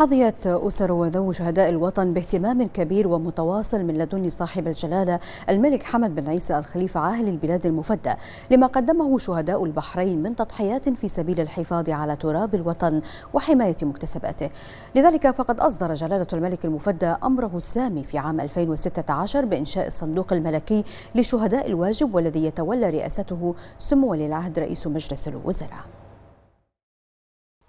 حظيت أسر وذو شهداء الوطن باهتمام كبير ومتواصل من لدن صاحب الجلالة الملك حمد بن عيسى الخليفة عاهل البلاد المفدى لما قدمه شهداء البحرين من تضحيات في سبيل الحفاظ على تراب الوطن وحماية مكتسباته لذلك فقد أصدر جلالة الملك المفدى أمره السامي في عام 2016 بإنشاء الصندوق الملكي لشهداء الواجب والذي يتولى رئاسته سمو ولي العهد رئيس مجلس الوزراء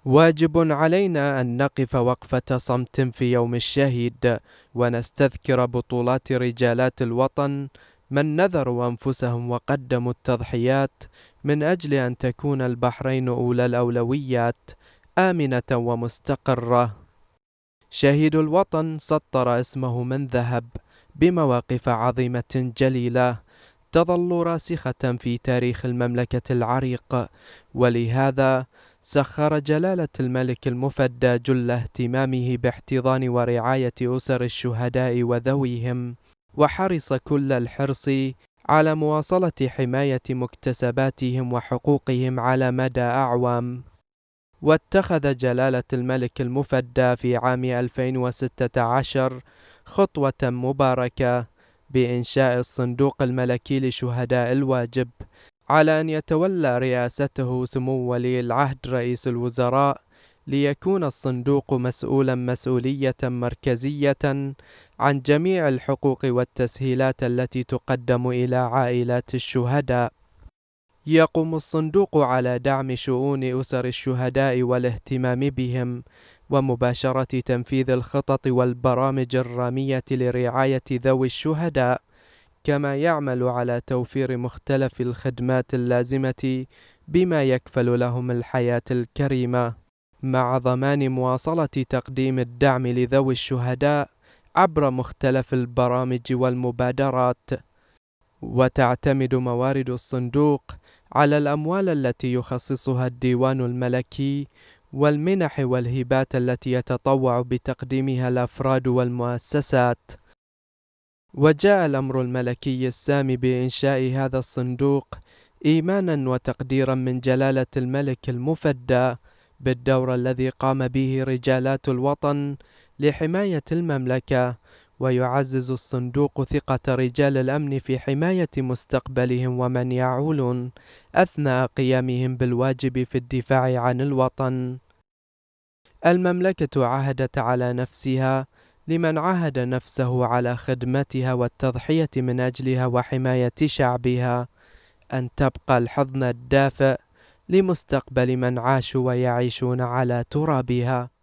واجب علينا أن نقف وقفة صمت في يوم الشهيد ونستذكر بطولات رجالات الوطن من نذروا أنفسهم وقدموا التضحيات من أجل أن تكون البحرين أولى الأولويات آمنة ومستقرة. شهيد الوطن سطر اسمه من ذهب بمواقف عظيمة جليلة تظل راسخة في تاريخ المملكة العريق ولهذا سخر جلالة الملك المفدى جل اهتمامه باحتضان ورعاية أسر الشهداء وذويهم وحرص كل الحرص على مواصلة حماية مكتسباتهم وحقوقهم على مدى أعوام واتخذ جلالة الملك المفدى في عام 2016 خطوة مباركة بإنشاء الصندوق الملكي لشهداء الواجب على أن يتولى رئاسته سمو ولي العهد رئيس الوزراء ليكون الصندوق مسؤولا مسؤولية مركزية عن جميع الحقوق والتسهيلات التي تقدم إلى عائلات الشهداء. يقوم الصندوق على دعم شؤون أسر الشهداء والاهتمام بهم ومباشرة تنفيذ الخطط والبرامج الرامية لرعاية ذوي الشهداء، كما يعمل على توفير مختلف الخدمات اللازمة بما يكفل لهم الحياة الكريمة، مع ضمان مواصلة تقديم الدعم لذوي الشهداء عبر مختلف البرامج والمبادرات. وتعتمد موارد الصندوق على الأموال التي يخصصها الديوان الملكي والمنح والهبات التي يتطوع بتقديمها الافراد والمؤسسات وجاء الامر الملكي السامي بانشاء هذا الصندوق ايمانا وتقديرا من جلاله الملك المفدى بالدور الذي قام به رجالات الوطن لحمايه المملكه ويعزز الصندوق ثقة رجال الأمن في حماية مستقبلهم ومن يعولون أثناء قيامهم بالواجب في الدفاع عن الوطن المملكة عهدت على نفسها لمن عهد نفسه على خدمتها والتضحية من أجلها وحماية شعبها أن تبقى الحضن الدافئ لمستقبل من عاشوا ويعيشون على ترابها